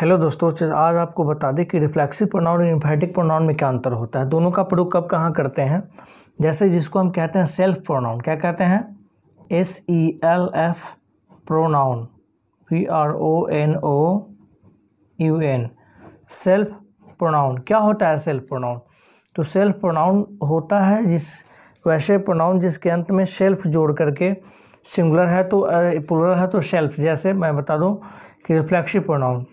hello दोस्तों आज आपको बता दें कि रिफ्लेक्सिव प्रोनाउन और इन्फेटिक प्रोनाउन में क्या अंतर होता है दोनों का प्रयोग कब कहाँ करते हैं जैसे जिसको हम कहते हैं सेल्फ प्रोनाउन क्या कहते हैं S E L F pronoun P R O N O U N self pronoun क्या होता है सेल्फ प्रोनाउन तो सेल्फ प्रोनाउन होता है जिस वैसे प्रोनाउन जिसके अंत में सेल्फ जोड़ करके सिंगुलर है तो पुलर है तो सेल्फ जैसे मैं बता दूं कि reflexive pronoun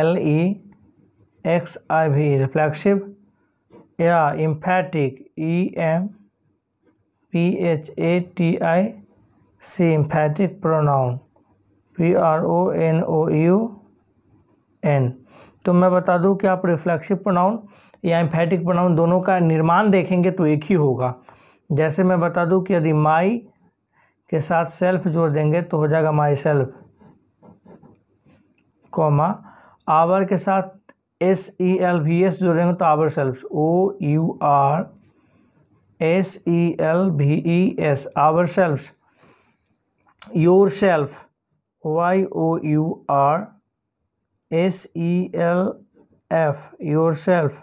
L E X I V reflexive या emphatic E M P H A T I C emphatic pronoun P R O N O U N तो मैं बता दूं कि आप रिफ्लेक्सिव प्रोनाउन या इम्फैटिक प्रोनाउन दोनों का निर्माण देखेंगे तो एक ही होगा जैसे मैं बता दूं कि यदि माई के साथ सेल्फ जोड़ देंगे तो हो जाएगा माई सेल्फ कॉमा आवर के साथ S E L V S जोड़ेंगे तो ourself O U R S E L V E S ourself yourself Y O U R S E L F yourself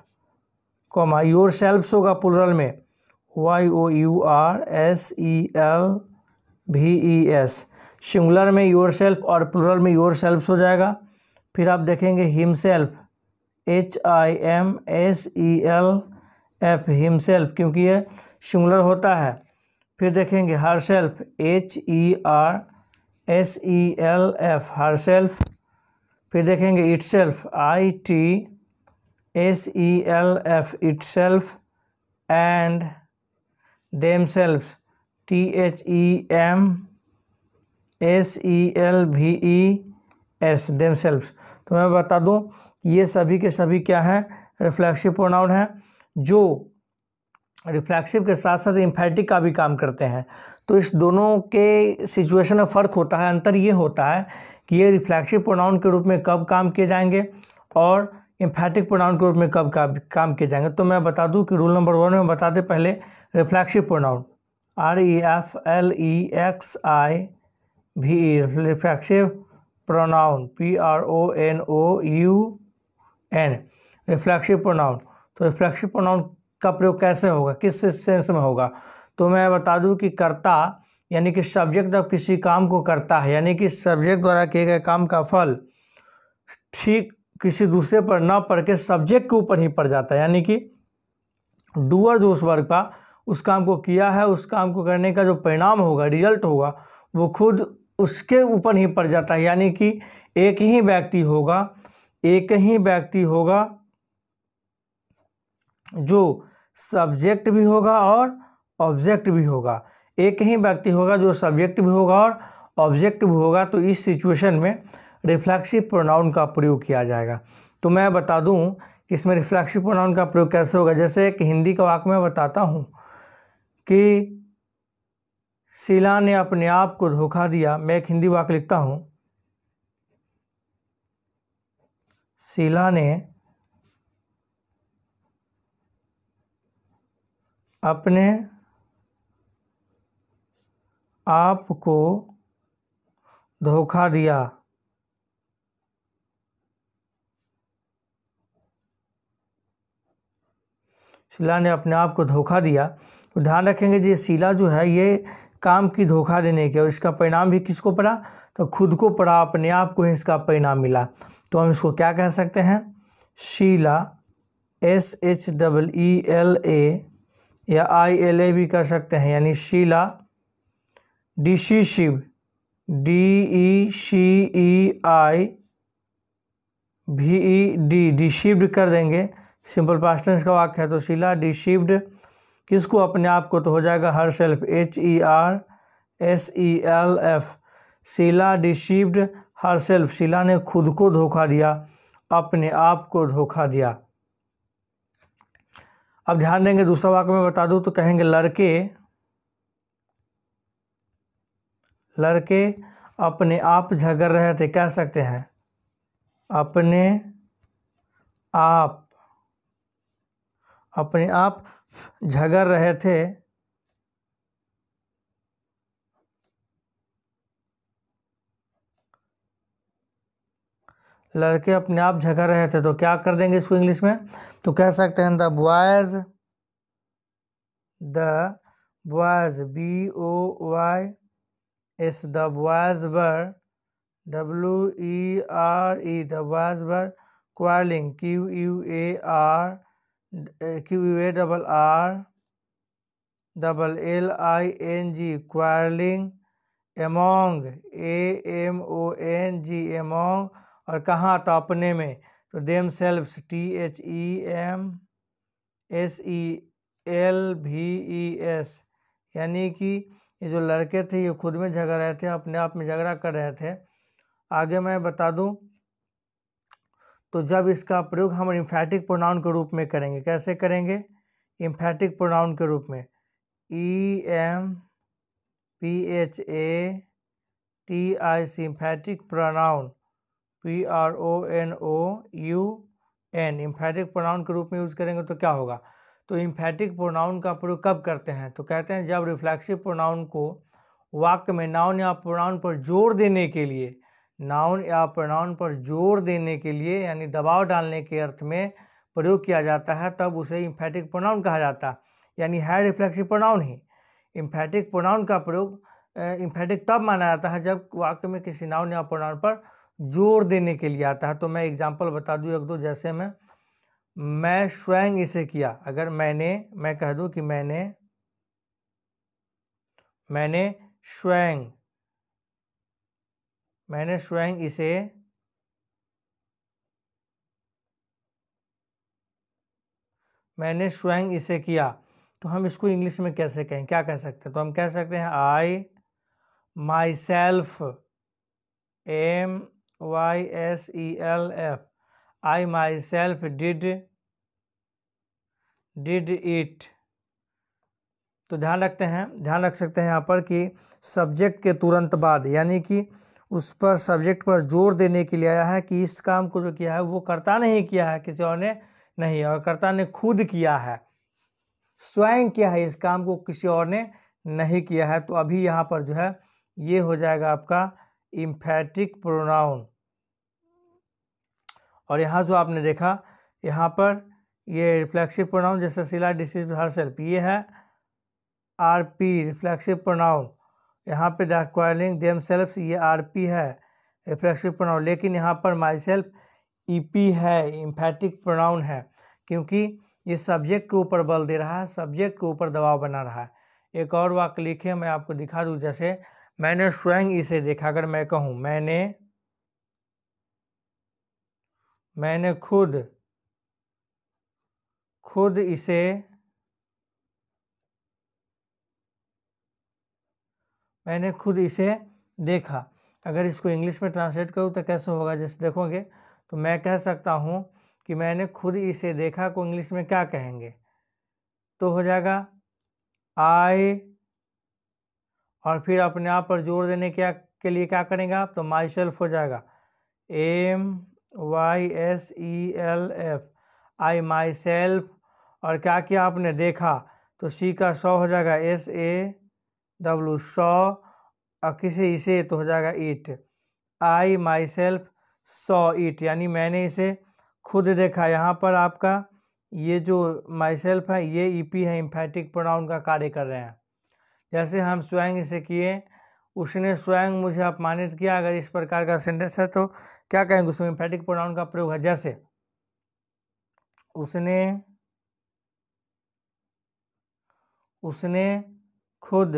comma yourself होगा plural में Y O U R S E L V E S singular में yourself और plural में yourself हो जाएगा फिर आप देखेंगे himself H I M S E L F himself क्योंकि ये सिंगुलर होता है फिर देखेंगे herself H E R S E L F herself फिर देखेंगे itself I T S E L F itself and themself T H E M S E L V E S them self तो मैं बता दूं कि ये सभी के सभी क्या हैं रिफ्लेक्सिव प्रोनाउन हैं जो रिफ्लेक्सिव के साथ साथ इम्फेटिक का भी काम करते हैं तो इस दोनों के सिचुएशन में फ़र्क होता है अंतर ये होता है कि ये रिफ्लेक्सिव प्रोनाउन के रूप में कब काम किए जाएंगे और इम्फेटिक प्रोनाउन के रूप में कब काम किए जाएंगे तो मैं बता दूँ कि रूल नंबर वन में बताते पहले reflexive pronoun R E F L E X I V reflexive pronoun P R O N O U N reflexive pronoun तो रिफ्लेक्सिव प्रोनाउन का प्रयोग कैसे होगा किस सेंस में होगा तो मैं बता दूं कि कर्ता यानी कि सब्जेक्ट जब किसी काम को करता है यानी कि सब्जेक्ट द्वारा किए गए काम का फल ठीक किसी दूसरे पर ना पड़ के सब्जेक्ट के ऊपर ही पड़ जाता है यानी कि डूअर जो उस वर्ग का उस काम को किया है उस काम को करने का जो परिणाम होगा रिजल्ट होगा वो खुद उसके ऊपर ही पड़ जाता है यानी कि एक ही व्यक्ति होगा एक ही व्यक्ति होगा जो सब्जेक्ट भी होगा और ऑब्जेक्ट भी होगा एक ही व्यक्ति होगा जो सब्जेक्ट भी होगा और ऑब्जेक्ट भी होगा तो इस सिचुएशन में रिफ्लेक्सिव प्रोनाउन का प्रयोग किया जाएगा तो मैं बता दूं कि इसमें रिफ्लेक्सिव प्रोनाउन का प्रयोग कैसे होगा जैसे एक हिंदी का वाक्य मैं बताता हूँ कि शीला ने अपने आप को धोखा दिया मैं एक हिंदी वाक्य लिखता हूँ शीला ने अपने आप को धोखा दिया शिला ने अपने आप को धोखा दिया तो ध्यान रखेंगे जी शिला जो है ये काम की धोखा देने के और इसका परिणाम भी किसको पड़ा तो खुद को पड़ा अपने आप को ही इसका परिणाम मिला तो हम इसको क्या कह सकते हैं Sheela S H double E L A या आई एल ए भी कर सकते हैं यानी Sheela deceive D E C E I V E D डिशिव्ड कर देंगे सिंपल पास्टेंस का वाक्य है तो शीला डिशिव्ड किसको अपने आप को तो हो जाएगा herself H E R S E L F e e Sheela deceived herself Sheela ने खुद को धोखा दिया अपने आप को धोखा दिया अब ध्यान देंगे दूसरा वाक्य में बता दूं तो कहेंगे लड़के लड़के अपने आप झगड़ रहे थे कह सकते हैं अपने आप अपने आप झगड़ रहे थे लड़के अपने आप झगड़ रहे थे तो क्या कर देंगे इसको इंग्लिश में तो कह सकते हैं the boys the boys B O Y S the boys were W E R E the boys were quarrelling Q U A R Q A double R double L I N G quarrelling among A M O N G among और कहाँ तो अपने में तो themselves T H E M S E L V E S यानी कि ये जो लड़के थे ये खुद में झगड़ रहे थे अपने आप में झगड़ा कर रहे थे आगे मैं बता दूं तो जब इसका प्रयोग हम इम्फेटिक प्रोनाउन के रूप में करेंगे कैसे करेंगे इम्फेटिक प्रोनाउन के रूप में E M P H A T I C emphatic pronoun P R O N O U N emphatic pronoun के रूप में यूज़ करेंगे तो क्या होगा तो इम्फेटिक प्रोनाउन का प्रयोग कब करते हैं तो कहते हैं जब रिफ्लेक्सिव प्रोनाउन को वाक्य में नाउन या प्रोनाउन पर जोर देने के लिए नाउन या प्रणाउन पर जोर देने के लिए यानी दबाव डालने के अर्थ में प्रयोग किया जाता है तब उसे इम्फेटिक प्रोनाउन कहा जाता है यानी है रिफ्लेक्सिव प्रोनाउन ही इम्फेटिक प्रोनाउन का प्रयोग इम्फेटिक तब माना जाता है जब वाक्य में किसी नाउन या प्रोनाउन पर जोर देने के लिए आता है तो मैं एग्जाम्पल बता दूँ एक दो जैसे मैं मैं स्वयं इसे किया अगर मैंने मैं कह दूँ कि मैंने मैंने स्वयं मैंने स्वयं इसे मैंने स्वयं इसे किया तो हम इसको इंग्लिश में कैसे कहें क्या कह सकते हैं तो हम कह सकते हैं I myself M Y S E L F I myself did did it तो ध्यान रखते हैं ध्यान रख सकते हैं यहाँ पर कि सब्जेक्ट के तुरंत बाद यानी कि उस पर सब्जेक्ट पर जोर देने के लिए आया है कि इस काम को जो किया है वो करता नहीं किया है किसी और ने नहीं और कर्ता ने खुद किया है स्वयं किया है इस काम को किसी और ने नहीं किया है तो अभी यहाँ पर जो है ये हो जाएगा आपका इम्फेटिक प्रोनाउन और यहाँ जो आपने देखा यहाँ पर ये रिफ्लेक्सिव प्रोनाउन जैसे सिला डिस हर सेल्फ ये है आर पी रिफ्लेक्सिव प्रोनाउन यहाँ पे दे देम सेल्फ ये आर पी है रिफ्लेक्सिव प्रोनाउन लेकिन यहाँ पर माई सेल्फ ई पी है इम्फेटिक प्रोनाउन है क्योंकि ये सब्जेक्ट के ऊपर बल दे रहा है सब्जेक्ट के ऊपर दबाव बना रहा है एक और वाक्य लिखे मैं आपको दिखा दूँ जैसे मैंने स्वयं इसे देखा अगर मैं कहूँ मैंने मैंने खुद खुद इसे मैंने खुद इसे देखा अगर इसको इंग्लिश में ट्रांसलेट करूँ तो कैसे होगा जैसे देखोगे तो मैं कह सकता हूँ कि मैंने खुद इसे देखा को इंग्लिश में क्या कहेंगे तो हो जाएगा आई और फिर अपने आप पर जोर देने क्या के लिए क्या करेंगे आप तो माई सेल्फ हो जाएगा M Y S E L F I myself और क्या किया आपने देखा तो सी का सौ हो जाएगा एस ए डब्लू सौ किसे इसे तो हो जाएगा ईट आई माई सेल्फ सौ ईट यानी मैंने इसे खुद देखा यहाँ पर आपका ये जो माई सेल्फ है ये ई e पी है इम्फेटिक प्रोनाउन का कार्य कर रहे हैं जैसे हम स्वयं इसे किए उसने स्वयं मुझे अपमानित किया अगर इस प्रकार का सेंटेंस है तो क्या कहेंगे उसमें इम्फेटिक प्रोनाउन का प्रयोग है जैसे उसने उसने खुद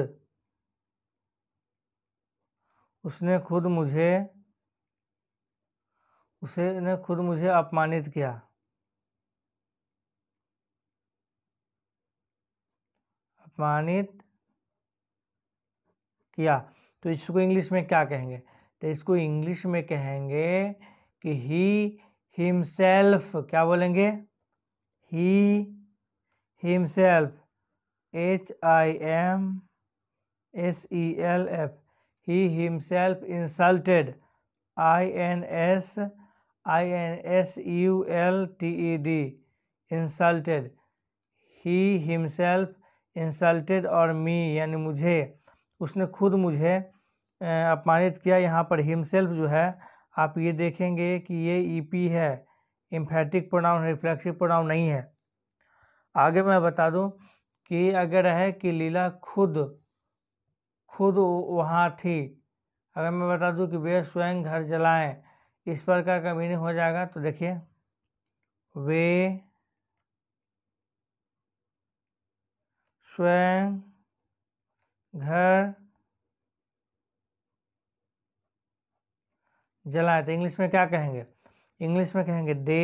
उसने खुद मुझे उसे ने खुद मुझे अपमानित किया अपमानित किया तो इसको इंग्लिश में क्या कहेंगे तो इसको इंग्लिश में कहेंगे कि ही हिमसेल्फ क्या बोलेंगे he himself H I M S E L F he himself insulted I N S I N S U L T E D insulted he himself insulted और मी यानी मुझे उसने खुद मुझे अपमानित किया यहाँ पर हिमसेल्फ जो है आप ये देखेंगे कि ये ईपी e है इम्फेटिक प्रोनाउन रिफ्लेक्सिव प्रोनाउन नहीं है आगे मैं बता दूं कि अगर है कि लीला खुद खुद वहाँ थी अगर मैं बता दूँ कि वे स्वयं घर जलाएं इस प्रकार का मीनिंग हो जाएगा तो देखिए वे स्वयं घर जलाएं तो इंग्लिश में क्या कहेंगे इंग्लिश में कहेंगे they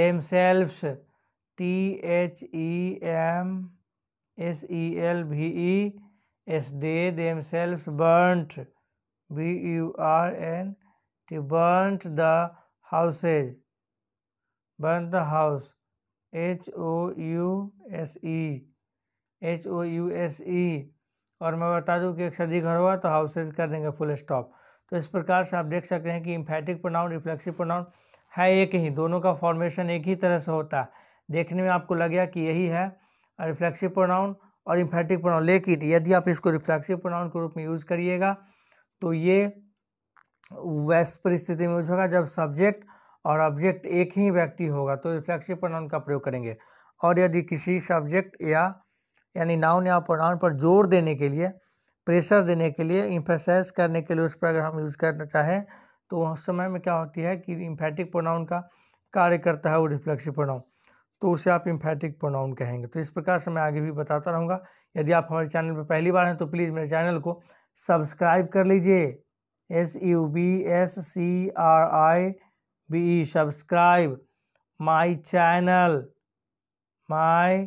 themself T H E M S E L V E S they themself burnt B U R N T burnt the houses burn the house H O U S E H O U S E और मैं बता दूं कि एक सदी घर हुआ तो हाउसेज कर देंगे फुल स्टॉप तो इस प्रकार से आप देख सकते हैं कि इम्फेटिक प्रोनाउन रिफ्लेक्सिव प्रोनाउन है एक ही दोनों का फॉर्मेशन एक ही तरह से होता है देखने में आपको लगे कि यही है रिफ्लेक्सिव प्रोनाउन और इम्फेटिक प्रोनाउन लेकिन यदि आप इसको रिफ्लेक्सिव प्रोनाउन के रूप में यूज़ करिएगा तो ये वैस परिस्थिति में यूज होगा जब सब्जेक्ट और ऑब्जेक्ट एक ही व्यक्ति होगा तो रिफ्लेक्सिव प्रोनाउन का प्रयोग करेंगे और यदि किसी सब्जेक्ट या यानी नाउन या प्रोनाउन पर जोर देने के लिए प्रेशर देने के लिए इम्फेसाइज करने के लिए उस पर अगर हम यूज़ करना चाहें तो उस समय में क्या होती है कि इम्फेटिक प्रोनाउन का कार्य करता है वो रिफ्लेक्सिव प्रोनाउन तो उसे आप इम्फेटिक प्रोनाउन कहेंगे तो इस प्रकार से मैं आगे भी बताता रहूँगा यदि आप हमारे चैनल पर पहली बार हैं तो प्लीज़ मेरे चैनल को सब्सक्राइब कर लीजिए S U B S C R I B E subscribe my channel my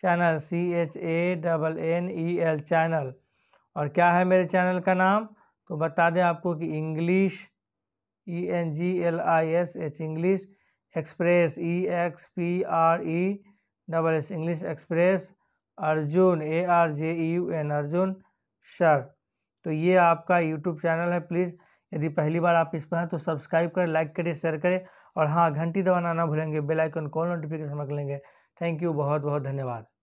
channel C H A double N E L channel और क्या है मेरे चैनल का नाम तो बता दें आपको कि English E N G L I S H English express E X P R E double S English express Arjun A R J E U N Arjun sir तो ये आपका यूट्यूब चैनल है प्लीज़ यदि पहली बार आप इस पर हैं तो सब्सक्राइब करें लाइक करें शेयर करें और हाँ घंटी दबाना ना भूलेंगे बेल आइकन कॉल नोटिफिकेशन रख लेंगे थैंक यू बहुत बहुत धन्यवाद